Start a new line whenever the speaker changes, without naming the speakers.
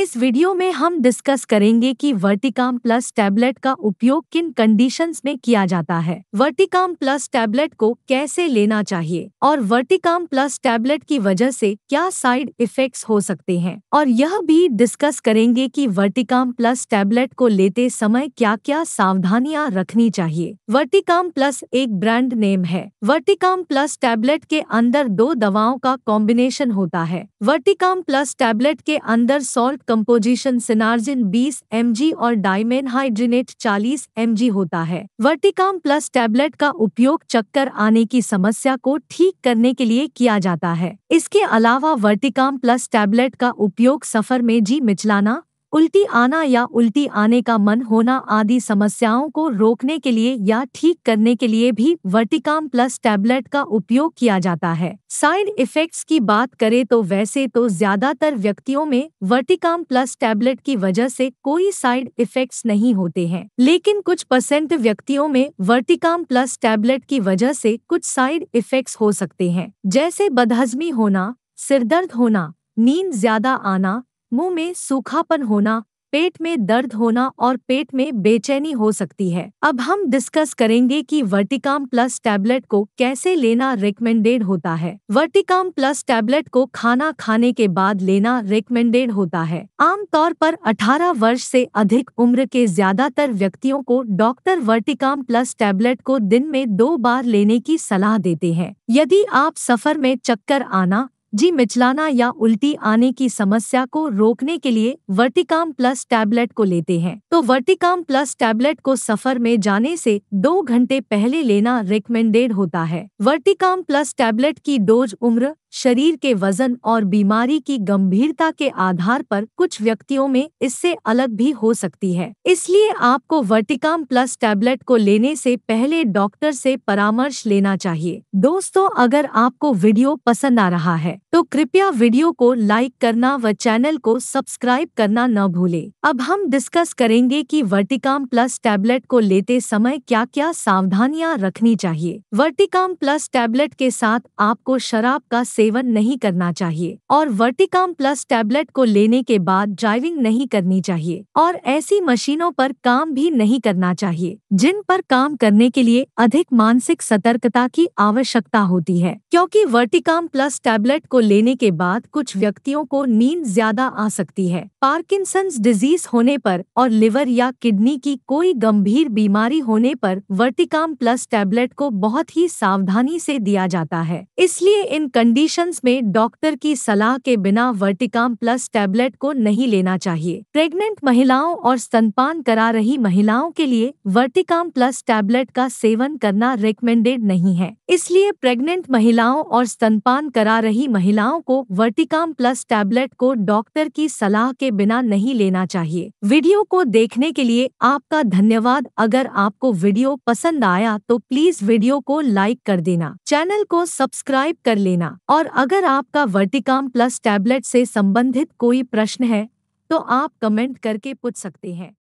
इस वीडियो में हम डिस्कस करेंगे कि वर्टिकाम प्लस टैबलेट का उपयोग किन कंडीशंस में किया जाता है वर्टिकाम प्लस टैबलेट को कैसे लेना चाहिए और वर्टिकाम प्लस टैबलेट की वजह से क्या साइड इफेक्ट्स हो सकते हैं और यह भी डिस्कस करेंगे कि वर्टिकाम प्लस टैबलेट को लेते समय क्या क्या सावधानियाँ रखनी चाहिए वर्टिकाम प्लस एक ब्रांड नेम है वर्टिकाम प्लस टैबलेट के अंदर दो दवाओं का कॉम्बिनेशन होता है वर्टिकाम प्लस टैबलेट के अंदर सॉल्ट कंपोजिशन सिनार्जिन 20 mg और डायमेन हाइड्रिनेट 40 mg होता है वर्टिकाम प्लस टैबलेट का उपयोग चक्कर आने की समस्या को ठीक करने के लिए किया जाता है इसके अलावा वर्टिकाम प्लस टैबलेट का उपयोग सफर में जी मिचलाना उल्टी आना या उल्टी आने का मन होना आदि समस्याओं को रोकने के लिए या ठीक करने के लिए भी वर्टिकाम प्लस टैबलेट का उपयोग किया जाता है साइड इफेक्ट्स की बात करें तो वैसे तो ज्यादातर व्यक्तियों में वर्टिकाम प्लस टैबलेट की वजह से कोई साइड इफेक्ट्स नहीं होते हैं लेकिन कुछ परसेंट व्यक्तियों में वर्टिकाम प्लस टैबलेट की वजह से कुछ साइड इफेक्ट्स हो सकते हैं जैसे बदहजमी होना सिरदर्द होना नींद ज्यादा आना मुंह में सूखापन होना पेट में दर्द होना और पेट में बेचैनी हो सकती है अब हम डिस्कस करेंगे कि वर्टिकाम प्लस टैबलेट को कैसे लेना रिकमेंडेड होता है वर्टिकाम प्लस टैबलेट को खाना खाने के बाद लेना रिकमेंडेड होता है आमतौर पर 18 वर्ष से अधिक उम्र के ज्यादातर व्यक्तियों को डॉक्टर वर्टिकाम प्लस टैबलेट को दिन में दो बार लेने की सलाह देते हैं यदि आप सफर में चक्कर आना जी मिचलाना या उल्टी आने की समस्या को रोकने के लिए वर्टिकाम प्लस टैबलेट को लेते हैं तो वर्टिकाम प्लस टैबलेट को सफर में जाने से दो घंटे पहले लेना रिकमेंडेड होता है वर्टिकाम प्लस टैबलेट की डोज उम्र शरीर के वजन और बीमारी की गंभीरता के आधार पर कुछ व्यक्तियों में इससे अलग भी हो सकती है इसलिए आपको वर्टिकाम प्लस टैबलेट को लेने से पहले डॉक्टर से परामर्श लेना चाहिए दोस्तों अगर आपको वीडियो पसंद आ रहा है तो कृपया वीडियो को लाइक करना व चैनल को सब्सक्राइब करना न भूले अब हम डिस्कस करेंगे की वर्टिकाम प्लस टैबलेट को लेते समय क्या क्या सावधानियाँ रखनी चाहिए वर्टिकाम प्लस टैबलेट के साथ आपको शराब का सेवन नहीं करना चाहिए और वर्टिकाम प्लस टैबलेट को लेने के बाद ड्राइविंग नहीं करनी चाहिए और ऐसी मशीनों पर काम भी नहीं करना चाहिए जिन पर काम करने के लिए अधिक मानसिक सतर्कता की आवश्यकता होती है क्योंकि वर्टिकाम प्लस टैबलेट को लेने के बाद कुछ व्यक्तियों को नींद ज्यादा आ सकती है पार्किसन डिजीज होने पर और लिवर या किडनी की कोई गंभीर बीमारी होने पर वर्टिकाम प्लस टैबलेट को बहुत ही सावधानी से दिया जाता है इसलिए इन कंडीशन कंडीशंस में डॉक्टर की सलाह के बिना वर्टिकाम प्लस टैबलेट को नहीं लेना चाहिए प्रेग्नेंट महिलाओं और स्तनपान करा रही महिलाओं के लिए वर्टिकाम प्लस टैबलेट का सेवन करना रिकमेंडेड नहीं है इसलिए प्रेग्नेंट महिलाओं और स्तनपान करा रही महिलाओं को वर्टिकाम प्लस टैबलेट को डॉक्टर की सलाह के बिना नहीं लेना चाहिए वीडियो को देखने के लिए आपका धन्यवाद अगर आपको वीडियो पसंद आया तो प्लीज वीडियो को लाइक कर देना चैनल को सब्सक्राइब कर लेना और और अगर आपका वर्टिकाम प्लस टैबलेट से संबंधित कोई प्रश्न है तो आप कमेंट करके पूछ सकते हैं